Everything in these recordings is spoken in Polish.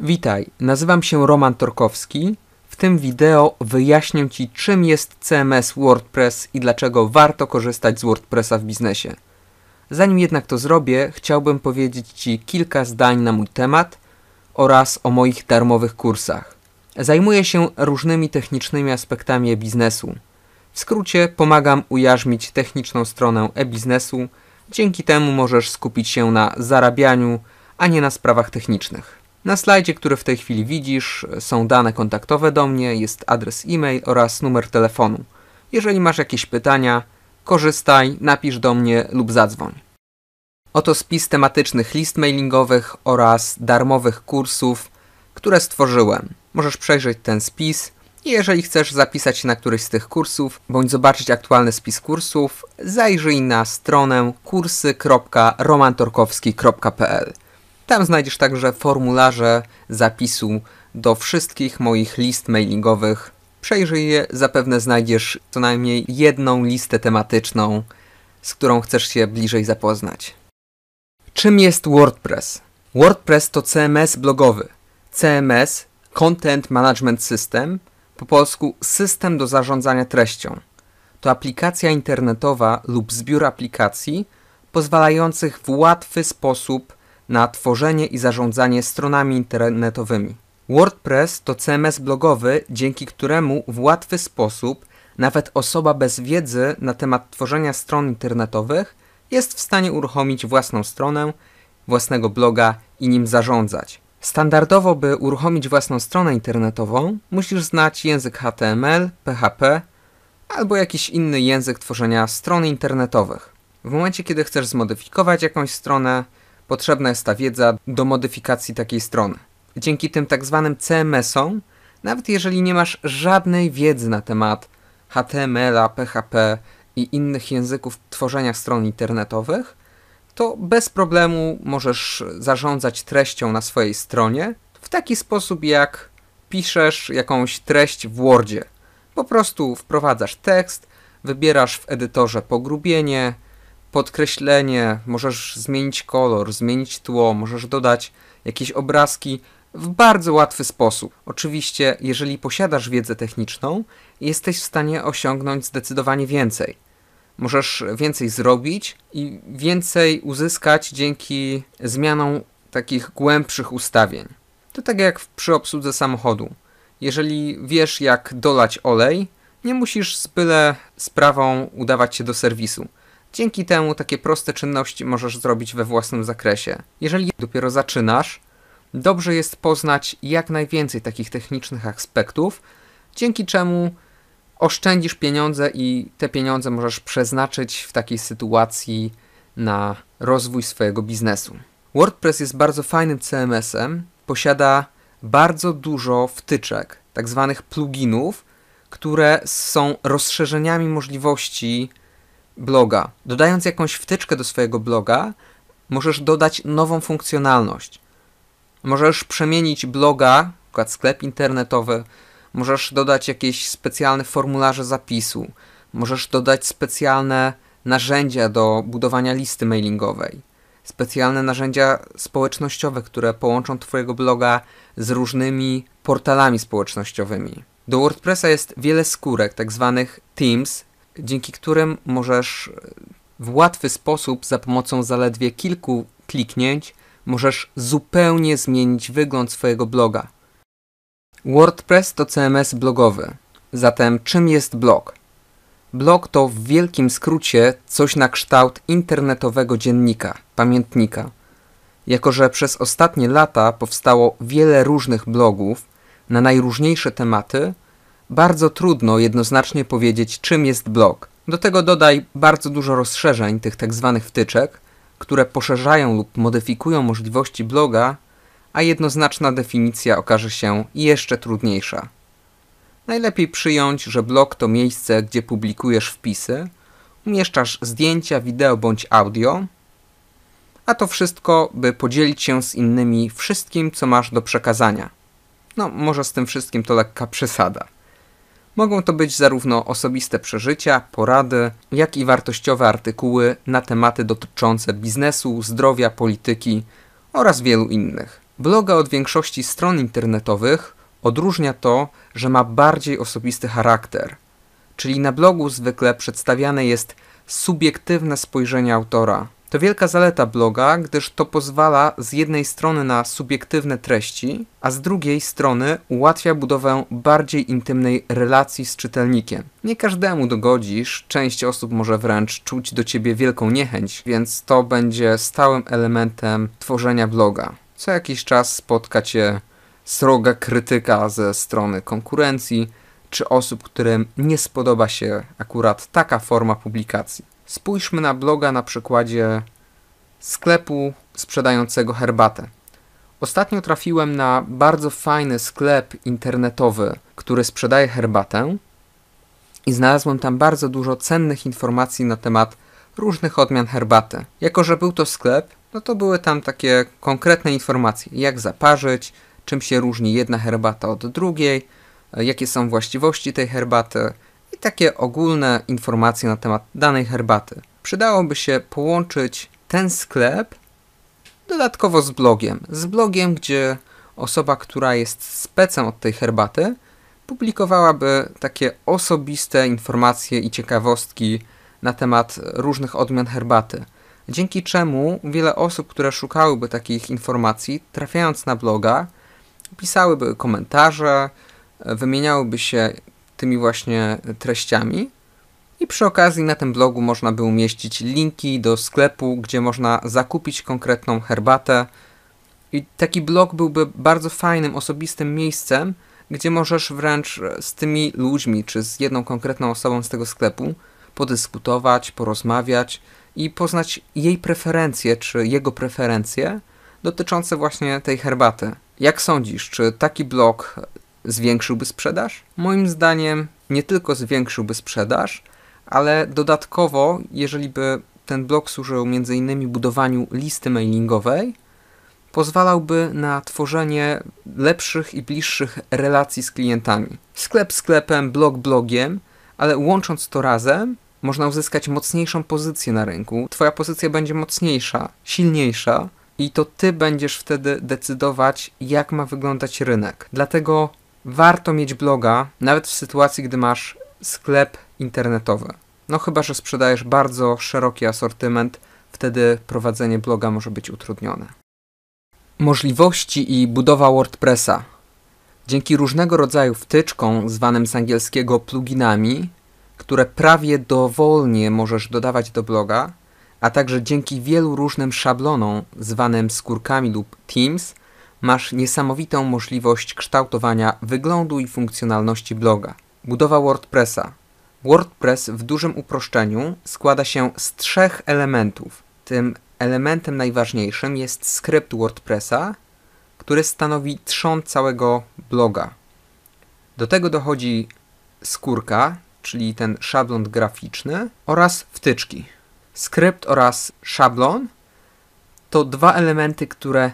Witaj, nazywam się Roman Torkowski. W tym wideo wyjaśnię Ci, czym jest CMS WordPress i dlaczego warto korzystać z WordPressa w biznesie. Zanim jednak to zrobię, chciałbym powiedzieć Ci kilka zdań na mój temat oraz o moich darmowych kursach. Zajmuję się różnymi technicznymi aspektami e-biznesu. W skrócie pomagam ujarzmić techniczną stronę e-biznesu, dzięki temu możesz skupić się na zarabianiu, a nie na sprawach technicznych. Na slajdzie, który w tej chwili widzisz, są dane kontaktowe do mnie, jest adres e-mail oraz numer telefonu. Jeżeli masz jakieś pytania, korzystaj, napisz do mnie lub zadzwoń. Oto spis tematycznych list mailingowych oraz darmowych kursów, które stworzyłem. Możesz przejrzeć ten spis i jeżeli chcesz zapisać się na któryś z tych kursów bądź zobaczyć aktualny spis kursów, zajrzyj na stronę kursy.romantorkowski.pl. Tam znajdziesz także formularze zapisu do wszystkich moich list mailingowych. Przejrzyj je, zapewne znajdziesz co najmniej jedną listę tematyczną, z którą chcesz się bliżej zapoznać. Czym jest WordPress? WordPress to CMS blogowy. CMS Content Management System, po polsku system do zarządzania treścią. To aplikacja internetowa lub zbiór aplikacji pozwalających w łatwy sposób na tworzenie i zarządzanie stronami internetowymi. WordPress to CMS blogowy, dzięki któremu w łatwy sposób nawet osoba bez wiedzy na temat tworzenia stron internetowych jest w stanie uruchomić własną stronę, własnego bloga i nim zarządzać. Standardowo, by uruchomić własną stronę internetową, musisz znać język HTML, PHP albo jakiś inny język tworzenia stron internetowych. W momencie, kiedy chcesz zmodyfikować jakąś stronę, Potrzebna jest ta wiedza do modyfikacji takiej strony. Dzięki tym tak zwanym CMS-om, nawet jeżeli nie masz żadnej wiedzy na temat HTML-a, PHP i innych języków tworzenia stron internetowych, to bez problemu możesz zarządzać treścią na swojej stronie w taki sposób, jak piszesz jakąś treść w Wordzie. Po prostu wprowadzasz tekst, wybierasz w edytorze pogrubienie, podkreślenie, możesz zmienić kolor, zmienić tło, możesz dodać jakieś obrazki w bardzo łatwy sposób. Oczywiście, jeżeli posiadasz wiedzę techniczną, jesteś w stanie osiągnąć zdecydowanie więcej. Możesz więcej zrobić i więcej uzyskać dzięki zmianom takich głębszych ustawień. To tak jak przy obsłudze samochodu. Jeżeli wiesz, jak dolać olej, nie musisz z byle sprawą udawać się do serwisu Dzięki temu takie proste czynności możesz zrobić we własnym zakresie. Jeżeli dopiero zaczynasz, dobrze jest poznać jak najwięcej takich technicznych aspektów, dzięki czemu oszczędzisz pieniądze i te pieniądze możesz przeznaczyć w takiej sytuacji na rozwój swojego biznesu. WordPress jest bardzo fajnym CMS-em, posiada bardzo dużo wtyczek, tak zwanych pluginów, które są rozszerzeniami możliwości bloga. Dodając jakąś wtyczkę do swojego bloga, możesz dodać nową funkcjonalność. Możesz przemienić bloga, przykład sklep internetowy, możesz dodać jakieś specjalne formularze zapisu, możesz dodać specjalne narzędzia do budowania listy mailingowej, specjalne narzędzia społecznościowe, które połączą Twojego bloga z różnymi portalami społecznościowymi. Do WordPressa jest wiele skórek, tak zwanych Teams, dzięki którym możesz e, w łatwy sposób za pomocą zaledwie kilku kliknięć możesz zupełnie zmienić wygląd swojego bloga. WordPress to CMS blogowy. Zatem czym jest blog? Blog to w wielkim skrócie coś na kształt internetowego dziennika, pamiętnika. Jako, że przez ostatnie lata powstało wiele różnych blogów na najróżniejsze tematy, bardzo trudno jednoznacznie powiedzieć, czym jest blog. Do tego dodaj bardzo dużo rozszerzeń tych tzw. Tak wtyczek, które poszerzają lub modyfikują możliwości bloga, a jednoznaczna definicja okaże się jeszcze trudniejsza. Najlepiej przyjąć, że blog to miejsce, gdzie publikujesz wpisy, umieszczasz zdjęcia, wideo bądź audio, a to wszystko, by podzielić się z innymi wszystkim, co masz do przekazania. No, może z tym wszystkim to lekka przesada. Mogą to być zarówno osobiste przeżycia, porady, jak i wartościowe artykuły na tematy dotyczące biznesu, zdrowia, polityki oraz wielu innych. Bloga od większości stron internetowych odróżnia to, że ma bardziej osobisty charakter. Czyli na blogu zwykle przedstawiane jest subiektywne spojrzenie autora, to wielka zaleta bloga, gdyż to pozwala z jednej strony na subiektywne treści, a z drugiej strony ułatwia budowę bardziej intymnej relacji z czytelnikiem. Nie każdemu dogodzisz, część osób może wręcz czuć do ciebie wielką niechęć, więc to będzie stałym elementem tworzenia bloga. Co jakiś czas spotka cię sroga krytyka ze strony konkurencji czy osób, którym nie spodoba się akurat taka forma publikacji. Spójrzmy na bloga na przykładzie sklepu sprzedającego herbatę. Ostatnio trafiłem na bardzo fajny sklep internetowy, który sprzedaje herbatę i znalazłem tam bardzo dużo cennych informacji na temat różnych odmian herbaty. Jako, że był to sklep, no to były tam takie konkretne informacje, jak zaparzyć, czym się różni jedna herbata od drugiej, jakie są właściwości tej herbaty, i takie ogólne informacje na temat danej herbaty. Przydałoby się połączyć ten sklep dodatkowo z blogiem. Z blogiem, gdzie osoba, która jest specem od tej herbaty, publikowałaby takie osobiste informacje i ciekawostki na temat różnych odmian herbaty. Dzięki czemu wiele osób, które szukałyby takich informacji, trafiając na bloga, pisałyby komentarze, wymieniałyby się tymi właśnie treściami. I przy okazji na tym blogu można by umieścić linki do sklepu, gdzie można zakupić konkretną herbatę. I taki blog byłby bardzo fajnym, osobistym miejscem, gdzie możesz wręcz z tymi ludźmi, czy z jedną konkretną osobą z tego sklepu podyskutować, porozmawiać i poznać jej preferencje, czy jego preferencje dotyczące właśnie tej herbaty. Jak sądzisz, czy taki blog zwiększyłby sprzedaż? Moim zdaniem nie tylko zwiększyłby sprzedaż, ale dodatkowo, jeżeli by ten blog służył m.in. budowaniu listy mailingowej, pozwalałby na tworzenie lepszych i bliższych relacji z klientami. Sklep sklepem, blog blogiem, ale łącząc to razem, można uzyskać mocniejszą pozycję na rynku. Twoja pozycja będzie mocniejsza, silniejsza i to ty będziesz wtedy decydować, jak ma wyglądać rynek. Dlatego warto mieć bloga, nawet w sytuacji, gdy masz sklep internetowy. No chyba, że sprzedajesz bardzo szeroki asortyment, wtedy prowadzenie bloga może być utrudnione. Możliwości i budowa WordPressa. Dzięki różnego rodzaju wtyczkom, zwanym z angielskiego pluginami, które prawie dowolnie możesz dodawać do bloga, a także dzięki wielu różnym szablonom, zwanym skórkami lub teams, masz niesamowitą możliwość kształtowania wyglądu i funkcjonalności bloga. Budowa WordPressa. WordPress w dużym uproszczeniu składa się z trzech elementów. Tym elementem najważniejszym jest skrypt WordPressa, który stanowi trzon całego bloga. Do tego dochodzi skórka, czyli ten szablon graficzny oraz wtyczki. Skrypt oraz szablon to dwa elementy, które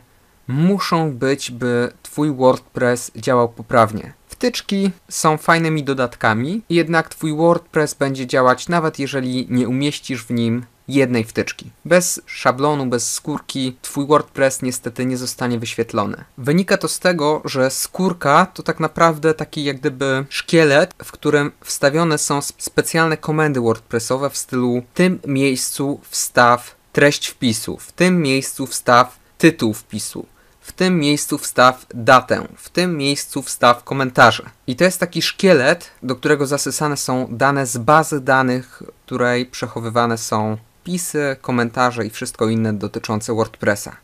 muszą być, by Twój WordPress działał poprawnie. Wtyczki są fajnymi dodatkami, jednak Twój WordPress będzie działać nawet jeżeli nie umieścisz w nim jednej wtyczki. Bez szablonu, bez skórki twój WordPress niestety nie zostanie wyświetlony. Wynika to z tego, że skórka to tak naprawdę taki jak gdyby szkielet, w którym wstawione są specjalne komendy WordPressowe w stylu w tym miejscu wstaw treść wpisu, w tym miejscu wstaw tytuł wpisu w tym miejscu wstaw datę, w tym miejscu wstaw komentarze. I to jest taki szkielet, do którego zasysane są dane z bazy danych, w której przechowywane są pisy, komentarze i wszystko inne dotyczące WordPressa.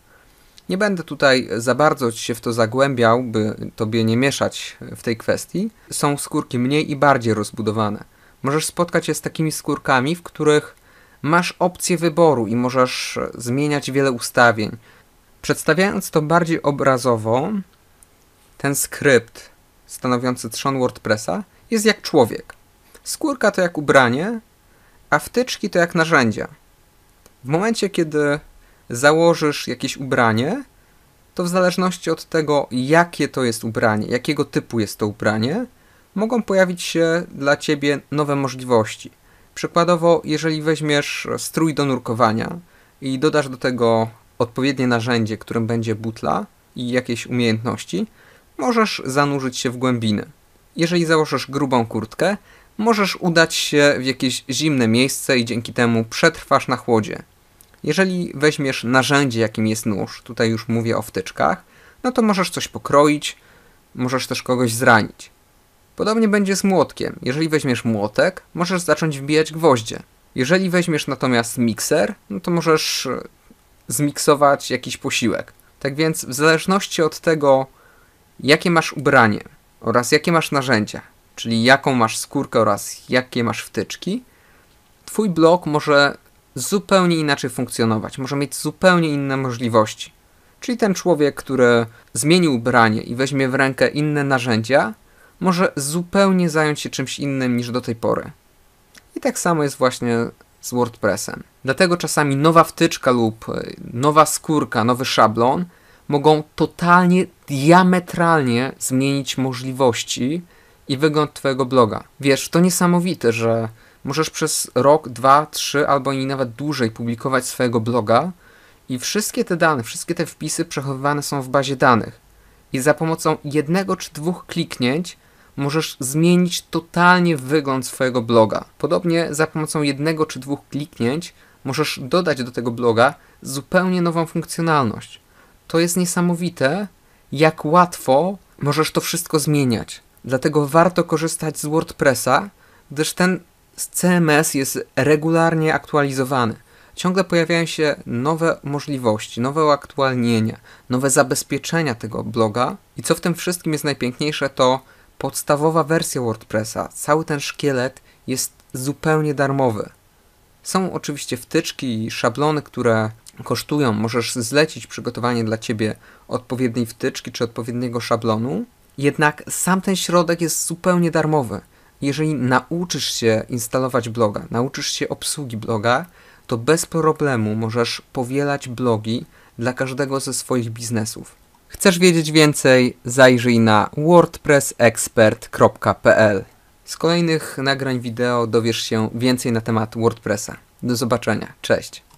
Nie będę tutaj za bardzo się w to zagłębiał, by tobie nie mieszać w tej kwestii. Są skórki mniej i bardziej rozbudowane. Możesz spotkać się z takimi skórkami, w których masz opcję wyboru i możesz zmieniać wiele ustawień. Przedstawiając to bardziej obrazowo, ten skrypt stanowiący trzon WordPressa jest jak człowiek. Skórka to jak ubranie, a wtyczki to jak narzędzia. W momencie, kiedy założysz jakieś ubranie, to w zależności od tego, jakie to jest ubranie, jakiego typu jest to ubranie, mogą pojawić się dla ciebie nowe możliwości. Przykładowo, jeżeli weźmiesz strój do nurkowania i dodasz do tego odpowiednie narzędzie, którym będzie butla i jakieś umiejętności, możesz zanurzyć się w głębiny. Jeżeli założysz grubą kurtkę, możesz udać się w jakieś zimne miejsce i dzięki temu przetrwasz na chłodzie. Jeżeli weźmiesz narzędzie, jakim jest nóż, tutaj już mówię o wtyczkach, no to możesz coś pokroić, możesz też kogoś zranić. Podobnie będzie z młotkiem. Jeżeli weźmiesz młotek, możesz zacząć wbijać gwoździe. Jeżeli weźmiesz natomiast mikser, no to możesz zmiksować jakiś posiłek. Tak więc w zależności od tego, jakie masz ubranie oraz jakie masz narzędzia, czyli jaką masz skórkę oraz jakie masz wtyczki, twój blok może zupełnie inaczej funkcjonować, może mieć zupełnie inne możliwości. Czyli ten człowiek, który zmieni ubranie i weźmie w rękę inne narzędzia, może zupełnie zająć się czymś innym niż do tej pory. I tak samo jest właśnie z WordPressem. Dlatego czasami nowa wtyczka lub e, nowa skórka, nowy szablon mogą totalnie, diametralnie zmienić możliwości i wygląd Twojego bloga. Wiesz, to niesamowite, że możesz przez rok, dwa, trzy albo i nawet dłużej publikować swojego bloga i wszystkie te dane, wszystkie te wpisy przechowywane są w bazie danych. I za pomocą jednego czy dwóch kliknięć możesz zmienić totalnie wygląd swojego bloga. Podobnie za pomocą jednego czy dwóch kliknięć możesz dodać do tego bloga zupełnie nową funkcjonalność. To jest niesamowite, jak łatwo możesz to wszystko zmieniać. Dlatego warto korzystać z WordPressa, gdyż ten CMS jest regularnie aktualizowany. Ciągle pojawiają się nowe możliwości, nowe uaktualnienia, nowe zabezpieczenia tego bloga. I co w tym wszystkim jest najpiękniejsze, to podstawowa wersja WordPressa, cały ten szkielet jest zupełnie darmowy. Są oczywiście wtyczki i szablony, które kosztują. Możesz zlecić przygotowanie dla ciebie odpowiedniej wtyczki czy odpowiedniego szablonu. Jednak sam ten środek jest zupełnie darmowy. Jeżeli nauczysz się instalować bloga, nauczysz się obsługi bloga, to bez problemu możesz powielać blogi dla każdego ze swoich biznesów. Chcesz wiedzieć więcej? Zajrzyj na wordpressexpert.pl. Z kolejnych nagrań wideo dowiesz się więcej na temat WordPressa. Do zobaczenia. Cześć.